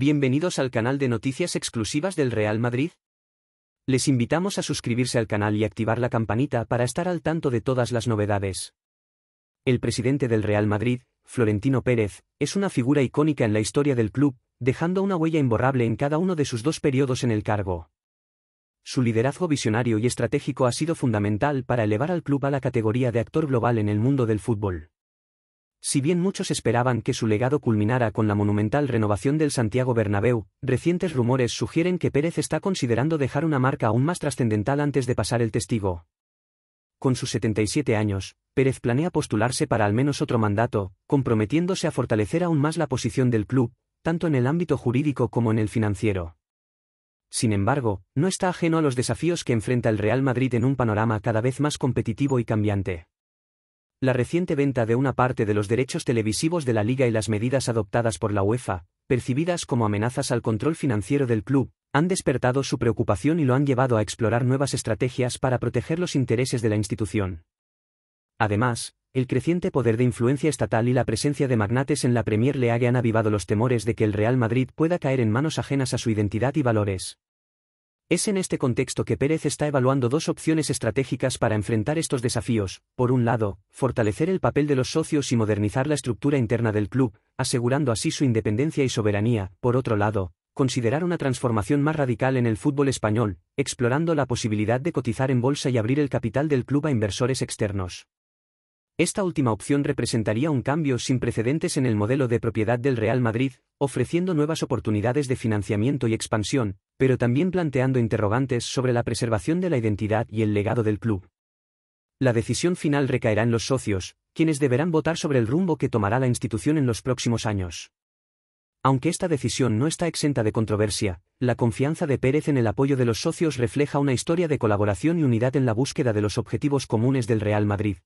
Bienvenidos al canal de noticias exclusivas del Real Madrid. Les invitamos a suscribirse al canal y activar la campanita para estar al tanto de todas las novedades. El presidente del Real Madrid, Florentino Pérez, es una figura icónica en la historia del club, dejando una huella imborrable en cada uno de sus dos periodos en el cargo. Su liderazgo visionario y estratégico ha sido fundamental para elevar al club a la categoría de actor global en el mundo del fútbol. Si bien muchos esperaban que su legado culminara con la monumental renovación del Santiago Bernabéu, recientes rumores sugieren que Pérez está considerando dejar una marca aún más trascendental antes de pasar el testigo. Con sus 77 años, Pérez planea postularse para al menos otro mandato, comprometiéndose a fortalecer aún más la posición del club, tanto en el ámbito jurídico como en el financiero. Sin embargo, no está ajeno a los desafíos que enfrenta el Real Madrid en un panorama cada vez más competitivo y cambiante. La reciente venta de una parte de los derechos televisivos de la liga y las medidas adoptadas por la UEFA, percibidas como amenazas al control financiero del club, han despertado su preocupación y lo han llevado a explorar nuevas estrategias para proteger los intereses de la institución. Además, el creciente poder de influencia estatal y la presencia de magnates en la Premier League han avivado los temores de que el Real Madrid pueda caer en manos ajenas a su identidad y valores. Es en este contexto que Pérez está evaluando dos opciones estratégicas para enfrentar estos desafíos, por un lado, fortalecer el papel de los socios y modernizar la estructura interna del club, asegurando así su independencia y soberanía, por otro lado, considerar una transformación más radical en el fútbol español, explorando la posibilidad de cotizar en bolsa y abrir el capital del club a inversores externos. Esta última opción representaría un cambio sin precedentes en el modelo de propiedad del Real Madrid, ofreciendo nuevas oportunidades de financiamiento y expansión, pero también planteando interrogantes sobre la preservación de la identidad y el legado del club. La decisión final recaerá en los socios, quienes deberán votar sobre el rumbo que tomará la institución en los próximos años. Aunque esta decisión no está exenta de controversia, la confianza de Pérez en el apoyo de los socios refleja una historia de colaboración y unidad en la búsqueda de los objetivos comunes del Real Madrid.